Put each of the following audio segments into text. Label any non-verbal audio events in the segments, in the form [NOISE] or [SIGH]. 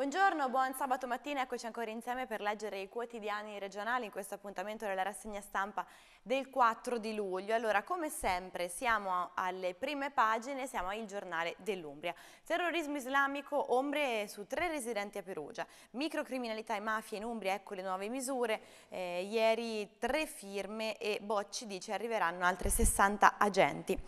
Buongiorno, buon sabato mattina, eccoci ancora insieme per leggere i quotidiani regionali in questo appuntamento della rassegna stampa del 4 di luglio. Allora, come sempre, siamo alle prime pagine, siamo al giornale dell'Umbria. Terrorismo islamico, ombre su tre residenti a Perugia. Microcriminalità e mafia in Umbria, ecco le nuove misure. Eh, ieri tre firme e Bocci dice arriveranno altri 60 agenti.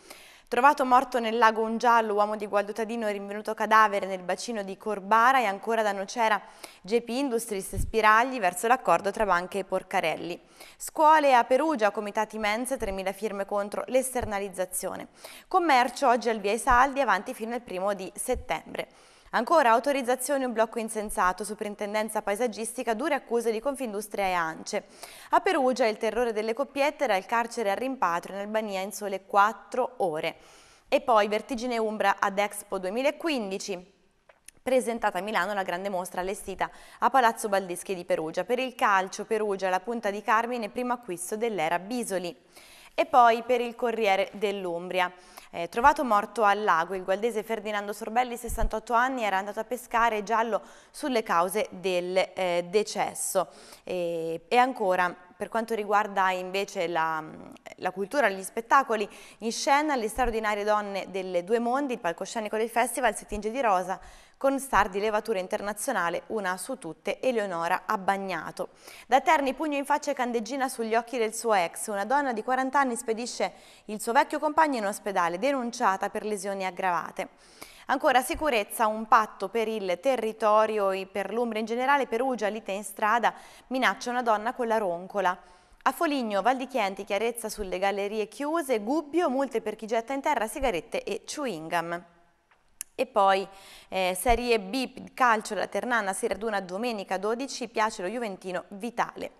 Trovato morto nel lago Ungiallo, uomo di Gualdutadino è rinvenuto cadavere nel bacino di Corbara e ancora da Nocera JP Industries Spiragli verso l'accordo tra banche e Porcarelli. Scuole a Perugia, comitati mense, 3.000 firme contro l'esternalizzazione. Commercio oggi al via i saldi, avanti fino al primo di settembre. Ancora autorizzazione un blocco insensato, superintendenza paesaggistica, dure accuse di Confindustria e ANCE. A Perugia il terrore delle coppiette era il carcere al rimpatrio in Albania in sole 4 ore. E poi Vertigine Umbra ad Expo 2015 presentata a Milano la grande mostra allestita a Palazzo Baldeschi di Perugia. Per il calcio Perugia la punta di Carmine, primo acquisto dell'era Bisoli. E poi per il Corriere dell'Umbria. Eh, trovato morto al lago, il gualdese Ferdinando Sorbelli, 68 anni, era andato a pescare giallo sulle cause del eh, decesso. E, e ancora per quanto riguarda invece la, la cultura, gli spettacoli, in scena le straordinarie donne delle due mondi, il palcoscenico del festival si tinge di rosa con star di levatura internazionale, una su tutte, Eleonora Abbagnato. Da Terni, pugno in faccia e candeggina sugli occhi del suo ex, una donna di 40 anni spedisce il suo vecchio compagno in ospedale, denunciata per lesioni aggravate. Ancora sicurezza, un patto per il territorio e per l'Umbria in generale, Perugia, lite in strada, minaccia una donna con la roncola. A Foligno, Val di Chienti, chiarezza sulle gallerie chiuse, Gubbio, multe per chi getta in terra sigarette e chewing gum. E poi eh, Serie B, calcio, la Ternana si raduna domenica 12, piace lo Juventino, Vitale.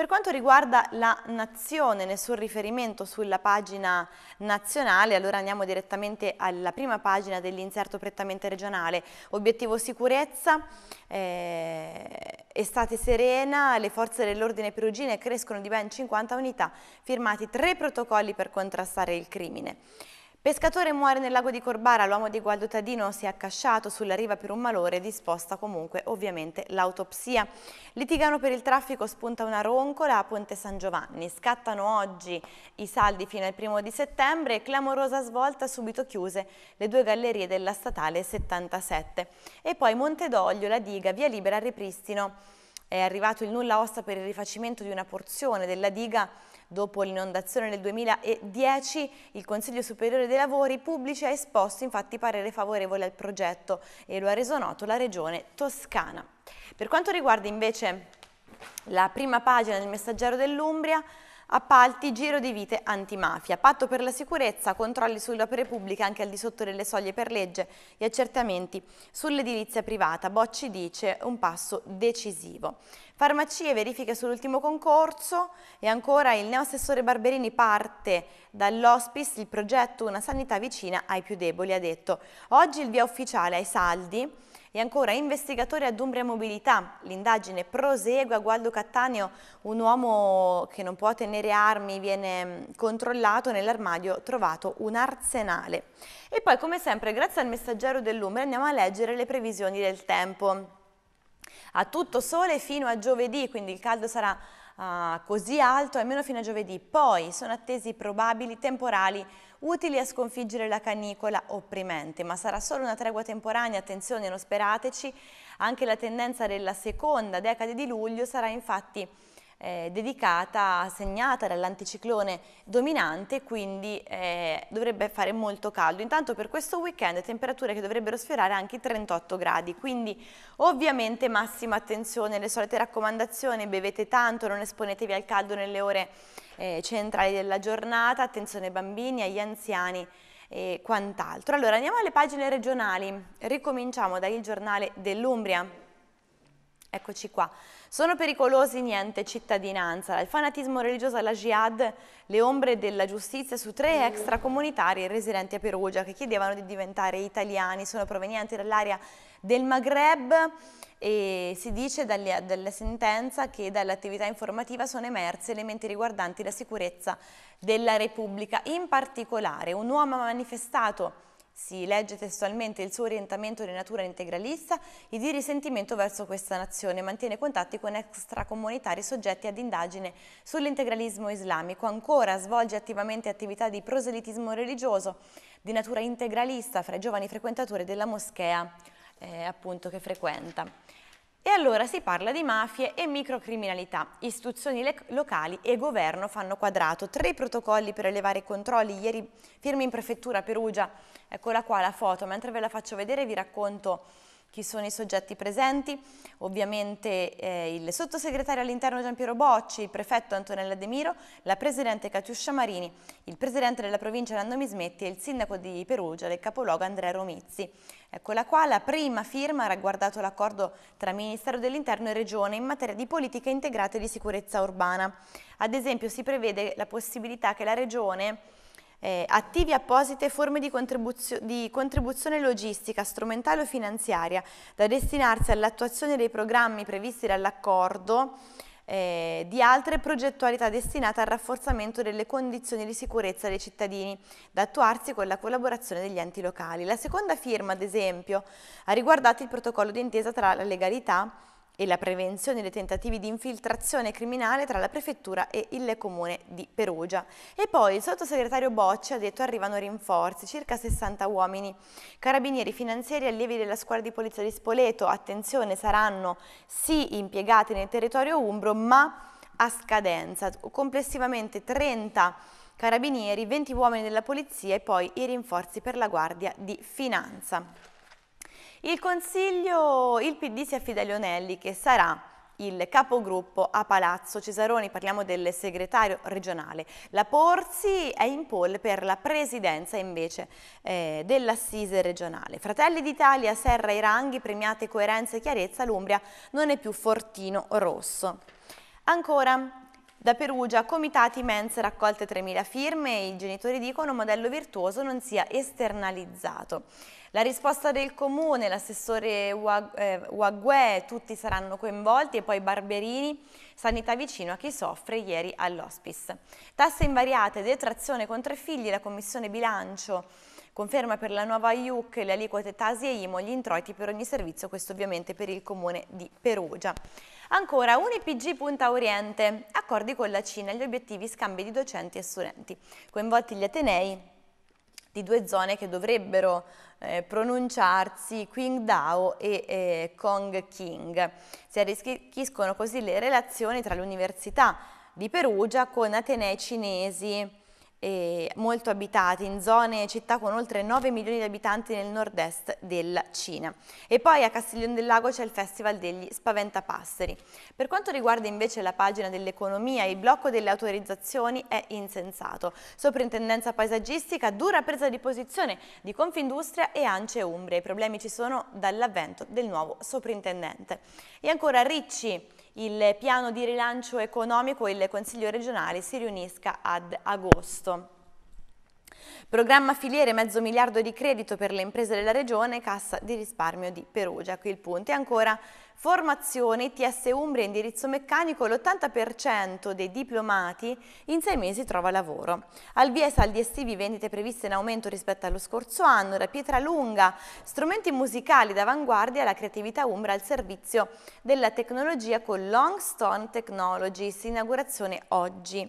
Per quanto riguarda la nazione, nessun riferimento sulla pagina nazionale, allora andiamo direttamente alla prima pagina dell'inserto prettamente regionale. Obiettivo sicurezza, eh, estate serena, le forze dell'ordine perugine crescono di ben 50 unità, firmati tre protocolli per contrastare il crimine. Pescatore muore nel lago di Corbara, l'uomo di Gualdotadino si è accasciato sulla riva per un malore, disposta comunque ovviamente l'autopsia. Litigano per il traffico, spunta una roncola a Ponte San Giovanni, scattano oggi i saldi fino al primo di settembre, clamorosa svolta subito chiuse le due gallerie della statale 77. E poi Monte d'Oglio, la diga, via libera al ripristino. È arrivato il nulla osta per il rifacimento di una porzione della diga Dopo l'inondazione del 2010 il Consiglio Superiore dei Lavori Pubblici ha esposto infatti parere favorevole al progetto e lo ha reso noto la Regione Toscana. Per quanto riguarda invece la prima pagina del messaggero dell'Umbria, Appalti, giro di vite antimafia, patto per la sicurezza, controlli sulle opere pubbliche anche al di sotto delle soglie per legge e accertamenti sull'edilizia privata. Bocci dice un passo decisivo. Farmacie, verifiche sull'ultimo concorso e ancora il neoassessore Barberini parte dall'hospice il progetto Una sanità vicina ai più deboli, ha detto. Oggi il via ufficiale ai saldi e ancora, investigatore ad Umbria Mobilità, l'indagine prosegue a Gualdo Cattaneo, un uomo che non può tenere armi viene mm, controllato, nell'armadio trovato un arsenale. E poi come sempre grazie al messaggero dell'Umbria andiamo a leggere le previsioni del tempo. A tutto sole fino a giovedì, quindi il caldo sarà uh, così alto, almeno fino a giovedì. Poi sono attesi probabili temporali utili a sconfiggere la canicola opprimente, ma sarà solo una tregua temporanea, attenzione, non sperateci, anche la tendenza della seconda decade di luglio sarà infatti eh, dedicata, segnata dall'anticiclone dominante, quindi eh, dovrebbe fare molto caldo. Intanto per questo weekend temperature che dovrebbero sfiorare anche i 38 gradi, quindi ovviamente massima attenzione, le solite raccomandazioni, bevete tanto, non esponetevi al caldo nelle ore eh, centrali della giornata, attenzione ai bambini, agli anziani e quant'altro. Allora andiamo alle pagine regionali, ricominciamo dal giornale dell'Umbria, eccoci qua. Sono pericolosi niente cittadinanza, il fanatismo religioso alla jihad, le ombre della giustizia su tre extracomunitari residenti a Perugia che chiedevano di diventare italiani, sono provenienti dall'area del Maghreb e si dice dalla, dalla sentenza che dall'attività informativa sono emersi elementi riguardanti la sicurezza della Repubblica. In particolare un uomo ha manifestato si legge testualmente il suo orientamento di natura integralista e di risentimento verso questa nazione, mantiene contatti con extracomunitari soggetti ad indagine sull'integralismo islamico, ancora svolge attivamente attività di proselitismo religioso di natura integralista fra i giovani frequentatori della moschea eh, appunto, che frequenta. E allora si parla di mafie e microcriminalità. Istituzioni locali e governo fanno quadrato. Tre protocolli per elevare i controlli. Ieri firme in prefettura Perugia Eccola qua la foto, mentre ve la faccio vedere vi racconto chi sono i soggetti presenti, ovviamente eh, il sottosegretario all'interno Gian Piero Bocci, il prefetto Antonella De Miro, la presidente Catiuscia Marini, il presidente della provincia Lando Mismetti e il sindaco di Perugia del capoluogo Andrea Romizzi. Eccola qua, la prima firma ha riguardato l'accordo tra Ministero dell'Interno e Regione in materia di politiche integrate di sicurezza urbana. Ad esempio si prevede la possibilità che la Regione eh, attivi apposite forme di, contribuzio di, contribuzione logistica, strumentale o finanziaria da destinarsi all'attuazione dei programmi previsti dall'accordo eh, di altre progettualità destinate al rafforzamento delle condizioni di sicurezza dei cittadini, da attuarsi con la collaborazione degli enti locali. La seconda firma, ad esempio, ha riguardato il protocollo d'intesa tra la legalità e la prevenzione dei tentativi di infiltrazione criminale tra la Prefettura e il Comune di Perugia. E poi il sottosegretario Bocci ha detto arrivano rinforzi, circa 60 uomini, carabinieri, finanzieri, allievi della squadra di polizia di Spoleto, attenzione saranno sì impiegati nel territorio umbro ma a scadenza, complessivamente 30 carabinieri, 20 uomini della polizia e poi i rinforzi per la Guardia di Finanza. Il Consiglio, il PD si affida a Lionelli che sarà il capogruppo a Palazzo Cesaroni, parliamo del segretario regionale. La Porzi è in poll per la presidenza invece eh, dell'assise regionale. Fratelli d'Italia, Serra i ranghi, premiate coerenza e chiarezza, l'Umbria non è più fortino rosso. Ancora, da Perugia, comitati mens raccolte 3.000 firme, i genitori dicono un modello virtuoso non sia esternalizzato. La risposta del comune, l'assessore Uague, eh, tutti saranno coinvolti e poi Barberini, sanità vicino a chi soffre ieri all'hospice. Tasse invariate, detrazione con tre figli, la commissione bilancio conferma per la nuova IUC le aliquote Tasi e IMO, gli introiti per ogni servizio, questo ovviamente per il comune di Perugia. Ancora, UniPG Punta Oriente, accordi con la Cina, gli obiettivi scambi di docenti e studenti, coinvolti gli Atenei di due zone che dovrebbero eh, pronunciarsi Qingdao e eh, Kongqing. Si arricchiscono così le relazioni tra l'Università di Perugia con Atenei cinesi molto abitati, in zone e città con oltre 9 milioni di abitanti nel nord-est della Cina. E poi a Castiglione del Lago c'è il Festival degli Spaventapasseri. Per quanto riguarda invece la pagina dell'economia, il blocco delle autorizzazioni è insensato. Soprintendenza paesaggistica, dura presa di posizione di Confindustria e Ance Umbria. I problemi ci sono dall'avvento del nuovo soprintendente. E ancora Ricci il piano di rilancio economico e il Consiglio regionale si riunisca ad agosto. Programma filiere mezzo miliardo di credito per le imprese della regione, cassa di risparmio di Perugia. Qui il punto. E ancora Formazione TS Umbria indirizzo meccanico, l'80% dei diplomati in sei mesi trova lavoro. Al via saldi estivi vendite previste in aumento rispetto allo scorso anno, da pietra lunga, strumenti musicali d'avanguardia la creatività umbra al servizio della tecnologia con Longstone Technologies, inaugurazione oggi.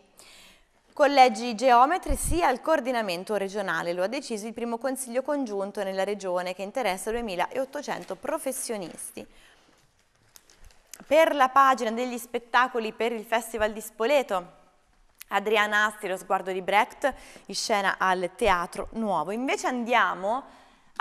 Collegi geometri sì al coordinamento regionale, lo ha deciso il primo consiglio congiunto nella regione che interessa 2.800 professionisti per la pagina degli spettacoli per il Festival di Spoleto, Adriana Asti, lo sguardo di Brecht, in scena al Teatro Nuovo. Invece andiamo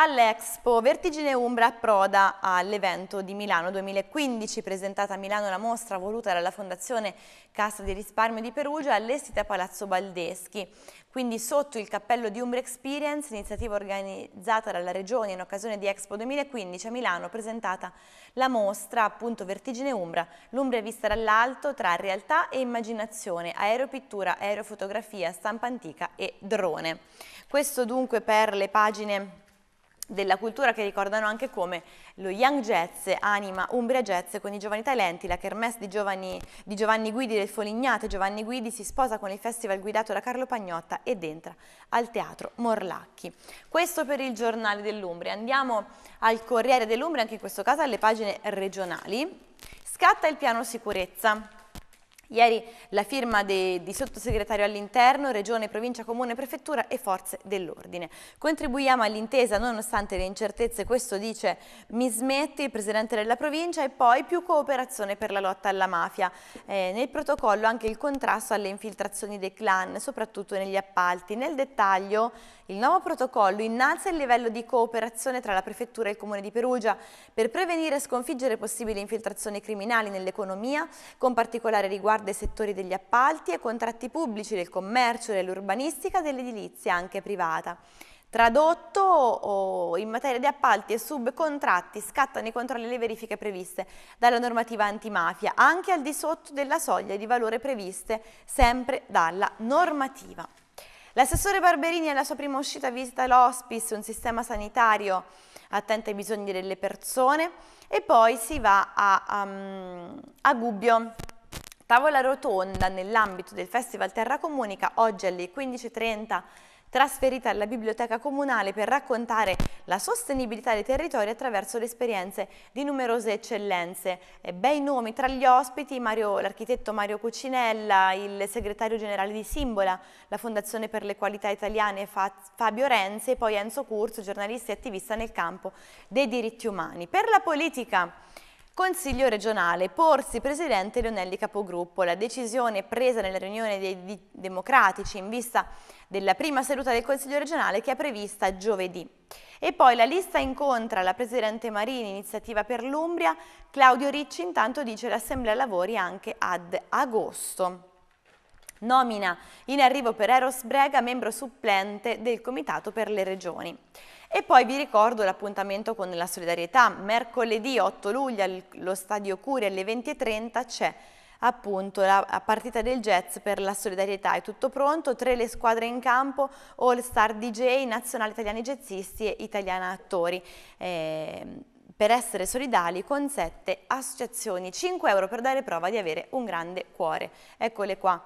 All'Expo Vertigine Umbra approda all'evento di Milano 2015, presentata a Milano la mostra voluta dalla Fondazione Cassa di Risparmio di Perugia, allestita a Palazzo Baldeschi. Quindi sotto il cappello di Umbra Experience, iniziativa organizzata dalla Regione in occasione di Expo 2015 a Milano, presentata la mostra appunto Vertigine Umbra, l'Umbra è vista dall'alto tra realtà e immaginazione, aeropittura, aerofotografia, stampa antica e drone. Questo dunque per le pagine della cultura che ricordano anche come lo Young Jazz anima Umbria Jazz con i giovani talenti, la Kermesse di, Giovanni, di Giovanni Guidi del Folignate, Giovanni Guidi si sposa con il festival guidato da Carlo Pagnotta ed entra al teatro Morlacchi. Questo per il giornale dell'Umbria. Andiamo al Corriere dell'Umbria, anche in questo caso alle pagine regionali. Scatta il piano sicurezza. Ieri la firma de, di sottosegretario all'interno, regione, provincia, comune, prefettura e forze dell'ordine. Contribuiamo all'intesa nonostante le incertezze, questo dice Mismetti, il presidente della provincia, e poi più cooperazione per la lotta alla mafia. Eh, nel protocollo anche il contrasto alle infiltrazioni dei clan, soprattutto negli appalti. Nel dettaglio il nuovo protocollo innalza il livello di cooperazione tra la Prefettura e il Comune di Perugia per prevenire e sconfiggere possibili infiltrazioni criminali nell'economia, con particolare riguardo ai settori degli appalti e contratti pubblici, del commercio, dell'urbanistica e dell'edilizia, anche privata. Tradotto in materia di appalti e subcontratti scattano i controlli e le verifiche previste dalla normativa antimafia, anche al di sotto della soglia di valore previste sempre dalla normativa. L'assessore Barberini alla sua prima uscita visita l'hospice, un sistema sanitario attento ai bisogni delle persone e poi si va a, um, a Gubbio. Tavola rotonda nell'ambito del Festival Terra Comunica, oggi alle 15.30 trasferita alla biblioteca comunale per raccontare la sostenibilità dei territori attraverso le esperienze di numerose eccellenze. Eh, bei nomi tra gli ospiti, l'architetto Mario Cucinella, il segretario generale di Simbola, la Fondazione per le Qualità Italiane Fa Fabio Renzi e poi Enzo Curzo, giornalista e attivista nel campo dei diritti umani. Per la politica... Consiglio regionale, porsi presidente Leonelli Capogruppo. La decisione presa nella riunione dei democratici in vista della prima seduta del Consiglio regionale che è prevista giovedì. E poi la lista incontra la presidente Marini, iniziativa per l'Umbria. Claudio Ricci intanto dice l'Assemblea lavori anche ad agosto. Nomina in arrivo per Eros Brega, membro supplente del Comitato per le Regioni. E poi vi ricordo l'appuntamento con la solidarietà, mercoledì 8 luglio allo Stadio Curi alle 20.30 c'è appunto la partita del jazz per la solidarietà. È tutto pronto, tre le squadre in campo, All Star DJ, Nazionale Italiani Jazzisti e Italiana Attori. Eh, per essere solidali con sette associazioni, 5 euro per dare prova di avere un grande cuore. Eccole qua.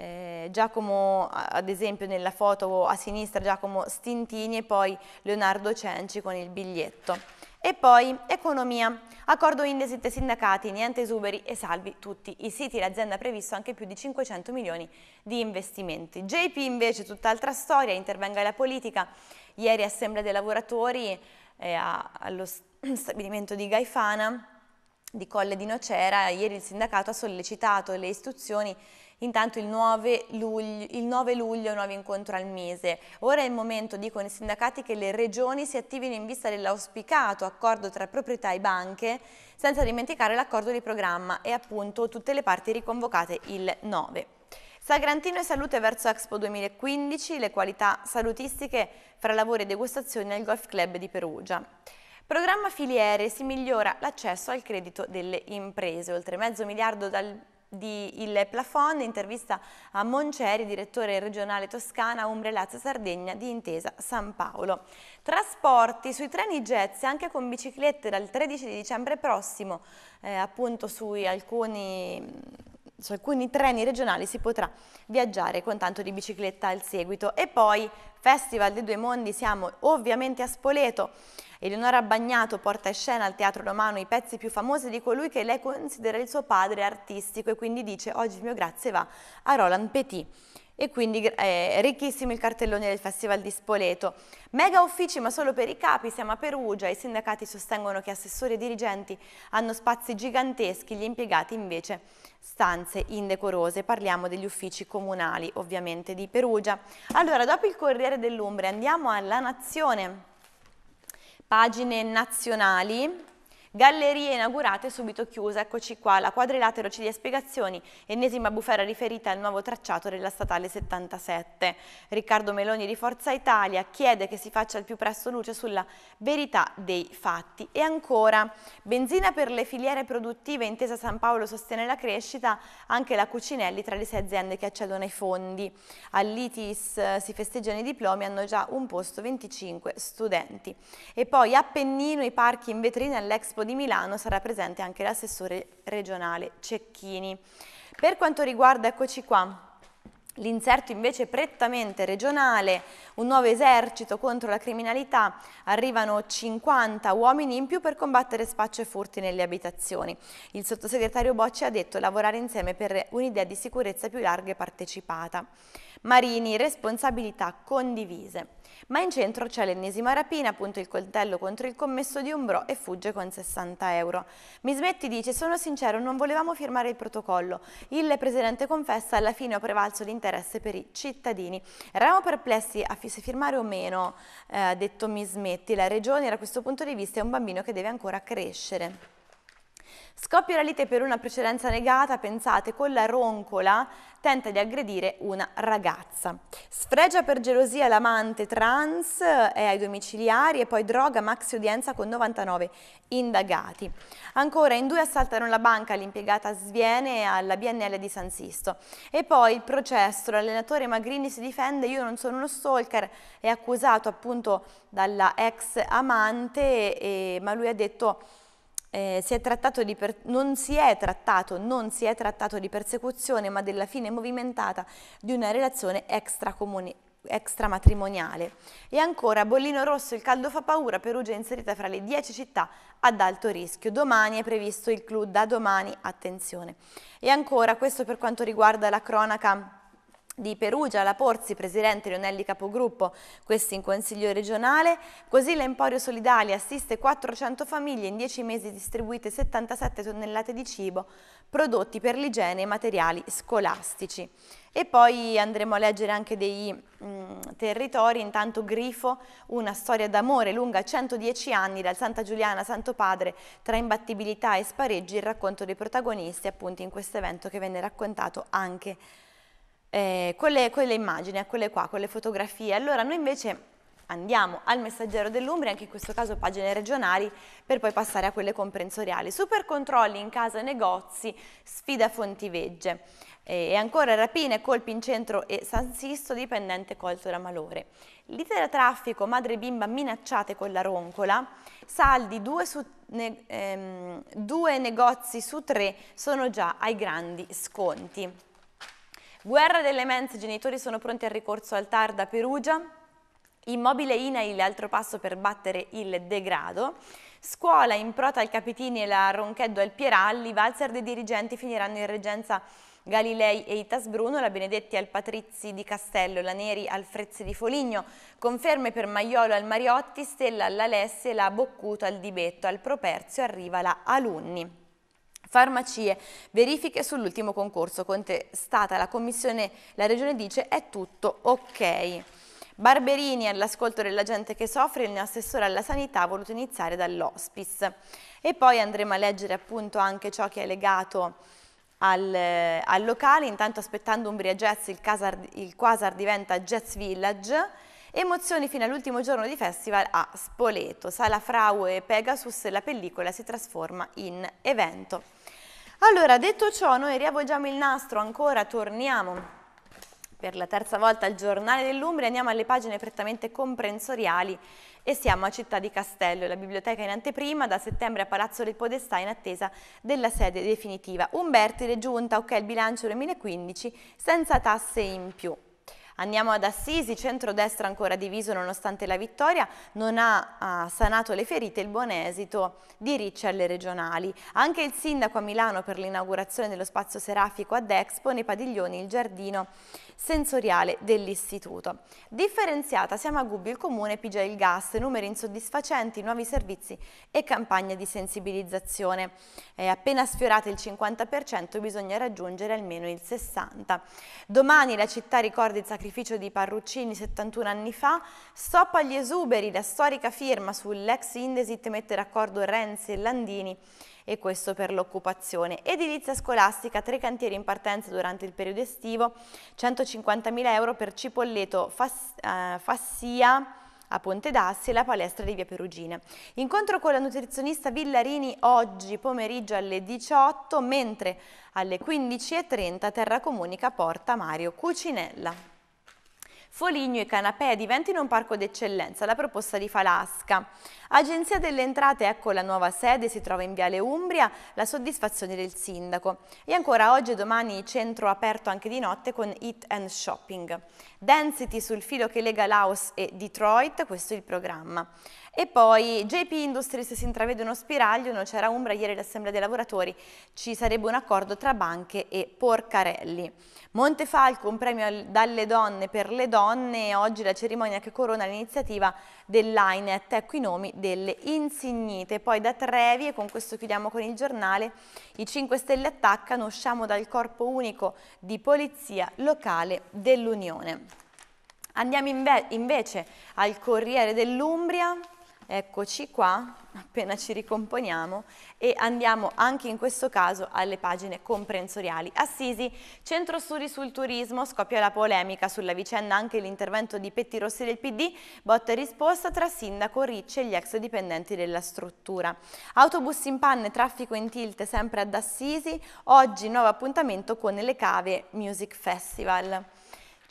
Eh, Giacomo, ad esempio nella foto a sinistra, Giacomo Stintini e poi Leonardo Cenci con il biglietto. E poi economia, accordo Indesit e sindacati, niente esuberi e salvi tutti i siti, l'azienda ha previsto anche più di 500 milioni di investimenti. JP invece tutt'altra storia, intervenga la politica, ieri assemblea dei lavoratori eh, allo [CLEARS THROAT] stabilimento di Gaifana, di Colle di Nocera, ieri il sindacato ha sollecitato le istituzioni Intanto il 9 luglio, il 9 luglio è nuovo incontro al mese. Ora è il momento, dicono i sindacati, che le regioni si attivino in vista dell'auspicato accordo tra proprietà e banche, senza dimenticare l'accordo di programma e appunto tutte le parti riconvocate il 9. Sagrantino e Salute verso Expo 2015, le qualità salutistiche fra lavori e degustazioni al Golf Club di Perugia. Programma filiere si migliora l'accesso al credito delle imprese, oltre mezzo miliardo dal di Il Plafond, intervista a Monceri, direttore regionale Toscana, Umbre, Lazio, Sardegna di Intesa San Paolo. Trasporti sui treni Jets anche con biciclette dal 13 di dicembre prossimo, eh, appunto su alcuni su alcuni treni regionali si potrà viaggiare con tanto di bicicletta al seguito. E poi Festival dei Due Mondi, siamo ovviamente a Spoleto. Eleonora Bagnato porta in scena al Teatro Romano i pezzi più famosi di colui che lei considera il suo padre artistico e quindi dice oggi il mio grazie va a Roland Petit e quindi è eh, ricchissimo il cartellone del Festival di Spoleto. Mega uffici ma solo per i capi, siamo a Perugia, i sindacati sostengono che assessori e dirigenti hanno spazi giganteschi, gli impiegati invece stanze indecorose, parliamo degli uffici comunali ovviamente di Perugia. Allora dopo il Corriere dell'Umbria andiamo alla Nazione, pagine nazionali, Gallerie inaugurate subito chiuse, eccoci qua, la quadrilatero dia Spiegazioni, ennesima bufera riferita al nuovo tracciato della statale 77. Riccardo Meloni di Forza Italia chiede che si faccia al più presto luce sulla verità dei fatti. E ancora, benzina per le filiere produttive, Intesa San Paolo sostiene la crescita, anche la Cucinelli tra le sei aziende che accedono ai fondi. All'ITIS eh, si festeggiano i diplomi, hanno già un posto 25 studenti. E poi Appennino, i parchi in vetrina all'Expo Expo di Milano sarà presente anche l'assessore regionale Cecchini. Per quanto riguarda, eccoci qua, L'inserto invece prettamente regionale, un nuovo esercito contro la criminalità, arrivano 50 uomini in più per combattere spaccio e furti nelle abitazioni. Il sottosegretario Bocci ha detto lavorare insieme per un'idea di sicurezza più larga e partecipata. Marini, responsabilità condivise. Ma in centro c'è l'ennesima rapina, appunto il coltello contro il commesso di Umbro e fugge con 60 euro. Mismetti dice, sono sincero, non volevamo firmare il protocollo. Il presidente confessa, alla fine ho prevalso l'interesse per i cittadini. Eravamo perplessi a se firmare o meno, eh, detto Mismetti. La regione da questo punto di vista è un bambino che deve ancora crescere. Scoppia la lite per una precedenza negata, pensate, con la roncola tenta di aggredire una ragazza. Sfregia per gelosia l'amante trans, è ai domiciliari e poi droga maxi udienza con 99 indagati. Ancora in due assaltano la banca, l'impiegata sviene alla BNL di San Sisto. E poi il processo, l'allenatore Magrini si difende, io non sono uno stalker, è accusato appunto dalla ex amante, e, ma lui ha detto eh, si è per, non, si è trattato, non si è trattato di persecuzione, ma della fine movimentata di una relazione extracomunitaria extramatrimoniale. E ancora Bollino Rosso, il caldo fa paura, Perugia è inserita fra le 10 città ad alto rischio. Domani è previsto il clou, da domani attenzione. E ancora questo per quanto riguarda la cronaca di Perugia, la Porzi, presidente Leonelli Capogruppo, questo in consiglio regionale. Così l'Emporio Solidale assiste 400 famiglie in 10 mesi distribuite 77 tonnellate di cibo prodotti per l'igiene e materiali scolastici. E poi andremo a leggere anche dei mh, territori, intanto Grifo, una storia d'amore lunga 110 anni dal Santa Giuliana a Santo Padre, tra imbattibilità e spareggi, il racconto dei protagonisti appunto in questo evento che venne raccontato anche eh, quelle, quelle, immagini, eh, quelle qua, quelle fotografie. Allora noi invece andiamo al messaggero dell'Umbria, anche in questo caso pagine regionali, per poi passare a quelle comprensoriali. Super controlli in casa e negozi, sfida fonti Fontivegge. E ancora rapine, colpi in centro e San Sisto, dipendente colto da malore. Litera traffico, madre e bimba minacciate con la roncola. Saldi, due, su, ne, ehm, due negozi su tre sono già ai grandi sconti. Guerra delle mense, genitori sono pronti al ricorso al TAR da Perugia. Immobile INAIL, l'altro passo per battere il degrado. Scuola in prota al Capitini e la Ronchetto al Pieralli, valzer dei dirigenti finiranno in reggenza Galilei e Itas Bruno, la Benedetti al Patrizzi di Castello, la Neri al Frezzi di Foligno, conferme per Maiolo al Mariotti, Stella e la Boccuto al Dibetto, al Properzio arriva la Alunni. Farmacie, verifiche sull'ultimo concorso contestata la commissione, la regione dice è tutto ok. Barberini all'ascolto della gente che soffre, il mio assessore alla sanità ha voluto iniziare dall'ospice. E poi andremo a leggere appunto anche ciò che è legato al, al locale, intanto aspettando Umbria Jazz il, casar, il Quasar diventa Jazz Village, Emozioni fino all'ultimo giorno di festival a Spoleto, Sala Frau e Pegasus, la pellicola si trasforma in evento. Allora, detto ciò, noi riavvolgiamo il nastro, ancora torniamo per la terza volta al Giornale dell'Umbria, andiamo alle pagine prettamente comprensoriali e siamo a Città di Castello, la biblioteca in anteprima, da settembre a Palazzo del Podestà in attesa della sede definitiva. Umberti, Giunta, ok il bilancio 2015, senza tasse in più. Andiamo ad Assisi, centrodestra ancora diviso nonostante la vittoria, non ha uh, sanato le ferite il buon esito di Ricci alle regionali. Anche il sindaco a Milano per l'inaugurazione dello spazio serafico ad Expo nei padiglioni Il Giardino sensoriale dell'istituto. Differenziata siamo a Gubbio il comune pigia il gas, numeri insoddisfacenti, nuovi servizi e campagne di sensibilizzazione. È eh, appena sfiorate il 50% bisogna raggiungere almeno il 60%. Domani la città ricorda il sacrificio di Parruccini 71 anni fa, stop agli esuberi, la storica firma sull'ex Indesit mette d'accordo Renzi e Landini e questo per l'occupazione. Edilizia scolastica, tre cantieri in partenza durante il periodo estivo, 150.000 euro per Cipolleto Fass eh, Fassia, a Ponte d'Assi e la palestra di Via Perugine. Incontro con la nutrizionista Villarini oggi pomeriggio alle 18, mentre alle 15.30 Terra Comunica porta Mario Cucinella. Foligno e Canapè diventino un parco d'eccellenza, la proposta di Falasca. Agenzia delle Entrate, ecco la nuova sede, si trova in Viale Umbria, la soddisfazione del sindaco. E ancora oggi e domani centro aperto anche di notte con Eat and Shopping. Density sul filo che lega Laos e Detroit, questo è il programma. E poi JP Industries si intravede uno spiraglio, non c'era Umbra, ieri l'Assemblea dei lavoratori ci sarebbe un accordo tra banche e Porcarelli. Montefalco, un premio dalle donne per le donne, oggi la cerimonia che corona l'iniziativa dell'AINET, ecco i nomi delle insignite. Poi da Trevi, e con questo chiudiamo con il giornale, i 5 Stelle attaccano, usciamo dal corpo unico di polizia locale dell'Unione. Andiamo inve invece al Corriere dell'Umbria. Eccoci qua, [LAUGHS] appena ci ricomponiamo e andiamo anche in questo caso alle pagine comprensoriali. Assisi, centro studi sul turismo, scoppia la polemica sulla vicenda anche l'intervento di Petti Rossi del PD, botta e risposta tra sindaco Ricci e gli ex dipendenti della struttura. Autobus in panne, traffico in tilt sempre ad Assisi, oggi nuovo appuntamento con le cave Music Festival.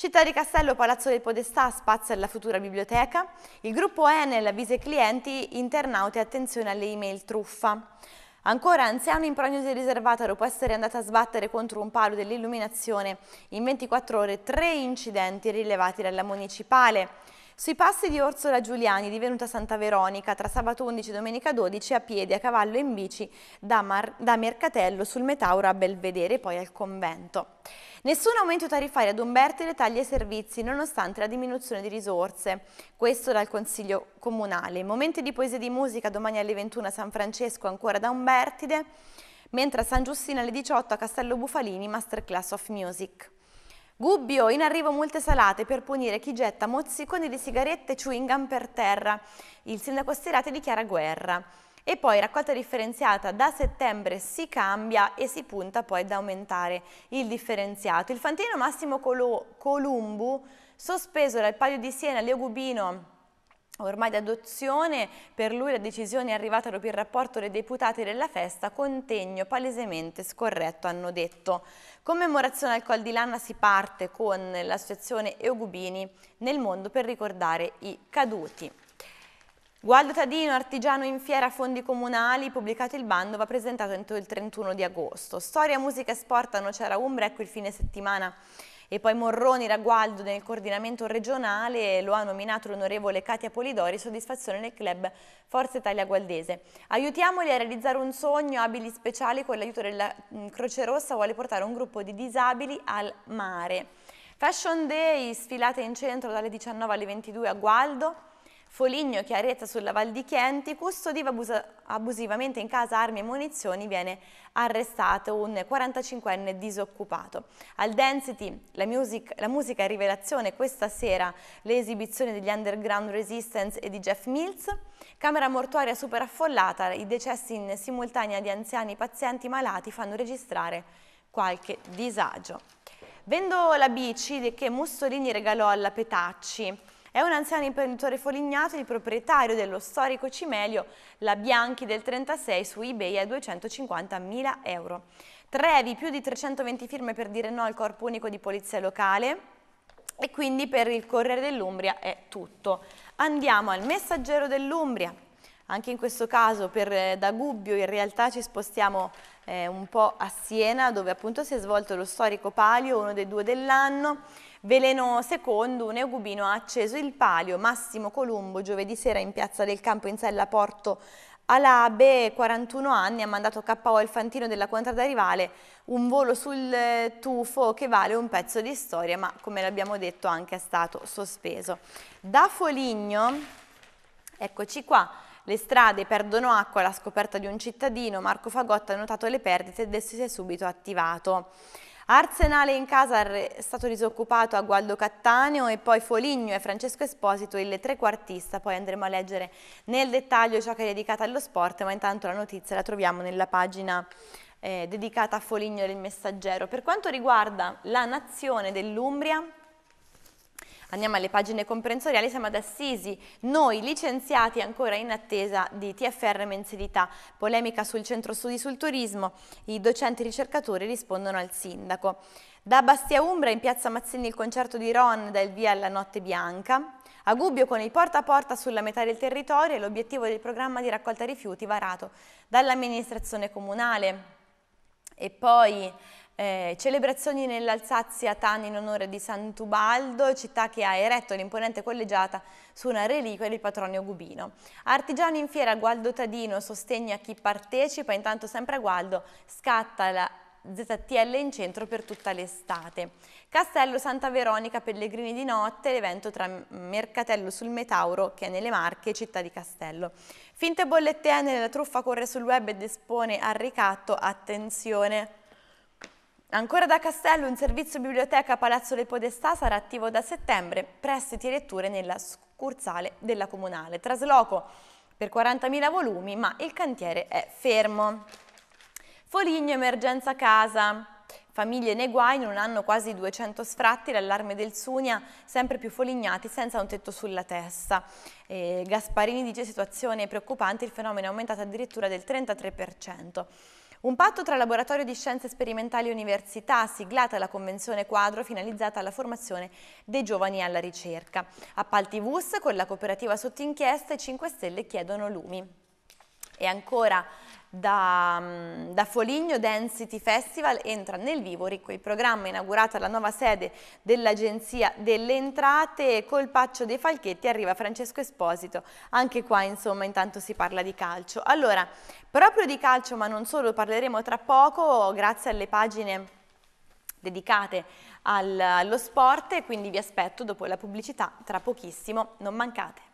Città di Castello, Palazzo del Podestà, spazio alla futura biblioteca. Il gruppo Enel avvisa i clienti, internauti attenzione alle email truffa. Ancora, anziano in prognosi riservata dopo essere andata a sbattere contro un palo dell'illuminazione. In 24 ore tre incidenti rilevati dalla municipale. Sui passi di Orsola Giuliani, divenuta Santa Veronica, tra sabato 11 e domenica 12, a piedi, a cavallo e in bici, da, Mar da Mercatello sul Metauro a Belvedere e poi al convento. Nessun aumento tarifario ad Umbertide taglia i servizi nonostante la diminuzione di risorse. Questo dal Consiglio Comunale. Momenti di poesia e di musica domani alle 21 a San Francesco ancora da Umbertide, mentre a San Giustino alle 18 a Castello Bufalini masterclass of music. Gubbio, in arrivo multe salate per punire chi getta mozziconi di sigarette chewing gum per terra. Il sindaco Stirate dichiara guerra. E poi raccolta differenziata da settembre si cambia e si punta poi ad aumentare il differenziato. Il fantino Massimo Columbu, sospeso dal Palio di Siena, Leo Gubino ormai d'adozione, per lui la decisione è arrivata dopo il rapporto dei deputati della festa, contegno palesemente scorretto, hanno detto. Commemorazione al Col di Lanna si parte con l'associazione Eugubini nel mondo per ricordare i caduti. Gualdo Tadino, artigiano in fiera a fondi comunali, pubblicato il bando, va presentato entro il 31 di agosto. Storia, musica e sport a Nocera Umbra, ecco il fine settimana e poi Morroni Ragualdo nel coordinamento regionale lo ha nominato l'onorevole Katia Polidori, soddisfazione nel club Forza Italia Gualdese. Aiutiamoli a realizzare un sogno, abili speciali con l'aiuto della mm, Croce Rossa vuole portare un gruppo di disabili al mare. Fashion Day, sfilate in centro dalle 19 alle 22 a Gualdo, Foligno chiarezza sulla Val di Chienti, custodiva abus abusivamente in casa armi e munizioni, viene arrestato un 45enne disoccupato. Al Density, la, music la musica è rivelazione, questa sera le esibizioni degli Underground Resistance e di Jeff Mills, camera mortuaria super affollata, i decessi in simultanea di anziani, pazienti, malati fanno registrare qualche disagio. Vendo la bici che Mussolini regalò alla Petacci, è un anziano imprenditore folignato il proprietario dello storico cimelio La Bianchi del 36 su eBay a 250.000 euro. Trevi più di 320 firme per dire no al corpo unico di polizia locale. E quindi per il Corriere dell'Umbria è tutto. Andiamo al Messaggero dell'Umbria. Anche in questo caso per, eh, da Gubbio in realtà ci spostiamo eh, un po' a Siena dove appunto si è svolto lo storico palio, uno dei due dell'anno. Veleno II, Neogubino ha acceso il palio, Massimo Columbo giovedì sera in piazza del Campo in Sella Porto Alabe, 41 anni, ha mandato KO il fantino della contrada rivale, un volo sul eh, tufo che vale un pezzo di storia, ma come l'abbiamo detto anche è stato sospeso. Da Foligno, eccoci qua, le strade perdono acqua alla scoperta di un cittadino, Marco Fagotta ha notato le perdite ed si è subito attivato. Arsenale in casa è stato disoccupato a Gualdo Cattaneo e poi Foligno e Francesco Esposito il trequartista, poi andremo a leggere nel dettaglio ciò che è dedicato allo sport, ma intanto la notizia la troviamo nella pagina eh, dedicata a Foligno del Messaggero. Per quanto riguarda la nazione dell'Umbria, Andiamo alle pagine comprensoriali, siamo ad Assisi, noi licenziati ancora in attesa di TFR mensilità, polemica sul centro studi sul turismo, i docenti ricercatori rispondono al sindaco. Da Bastia Umbra in piazza Mazzini il concerto di Ron dal via alla notte bianca, a Gubbio con il porta a porta sulla metà del territorio e l'obiettivo del programma di raccolta rifiuti varato dall'amministrazione comunale. E poi eh, celebrazioni nell'Alsazia Tani in onore di Santubaldo, città che ha eretto l'imponente collegiata su una reliquia del patronio Gubino. Artigiani in fiera, Gualdo Tadino, sostegna chi partecipa, intanto sempre a Gualdo scatta la ZTL in centro per tutta l'estate. Castello Santa Veronica, Pellegrini di Notte, l'evento tra Mercatello sul Metauro, che è nelle Marche, e Città di Castello. Finte bollettine, la truffa corre sul web ed espone al ricatto, attenzione, Ancora da Castello, un servizio biblioteca Palazzo Le Podestà sarà attivo da settembre, prestiti e letture nella scursale della Comunale. Trasloco per 40.000 volumi, ma il cantiere è fermo. Foligno, emergenza casa. Famiglie nei guai, in un anno quasi 200 sfratti, l'allarme del Sunia, sempre più folignati, senza un tetto sulla testa. E Gasparini dice situazione preoccupante, il fenomeno è aumentato addirittura del 33%. Un patto tra Laboratorio di Scienze Sperimentali e Università, siglata la Convenzione Quadro finalizzata alla formazione dei giovani alla ricerca. Appalti VUS con la cooperativa sotto inchiesta e 5 Stelle chiedono lumi. E ancora da, mm, da, Foligno Density Festival entra nel Vivorico, il programma inaugurato alla nuova sede dell'Agenzia delle Entrate col paccio dei falchetti arriva Francesco Esposito, anche qua insomma intanto si parla di calcio. Allora, proprio di calcio ma non solo, parleremo tra poco grazie alle pagine dedicate al, allo sport, quindi vi aspetto dopo la pubblicità tra pochissimo, non mancate.